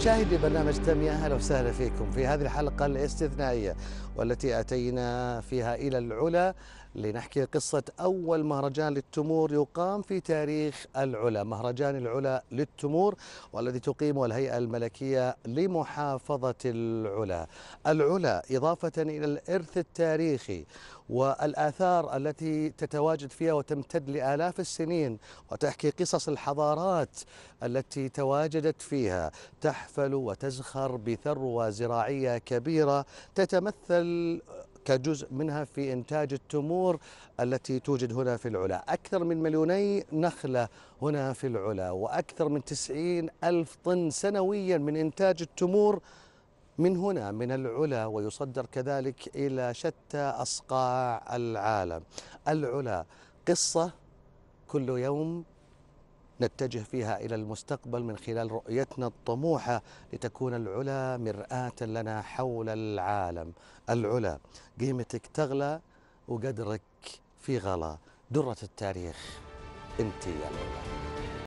مشاهدي برنامج تمية أهلا وسهلا فيكم في هذه الحلقة الاستثنائية والتي أتينا فيها إلى العلا لنحكي قصة أول مهرجان للتمور يقام في تاريخ العلا مهرجان العلا للتمور والذي تقيمه الهيئة الملكية لمحافظة العلا العلا إضافة إلى الإرث التاريخي والآثار التي تتواجد فيها وتمتد لآلاف السنين وتحكي قصص الحضارات التي تواجدت فيها تحفل وتزخر بثروة زراعية كبيرة تتمثل كجزء منها في إنتاج التمور التي توجد هنا في العلا أكثر من مليوني نخلة هنا في العلا وأكثر من تسعين ألف طن سنويا من إنتاج التمور من هنا من العلا ويصدر كذلك إلى شتى أصقاع العالم العلا قصة كل يوم نتجه فيها الى المستقبل من خلال رؤيتنا الطموحه لتكون العلا مراه لنا حول العالم العلا قيمتك تغلى وقدرك في غلا دره التاريخ انت يا يعني.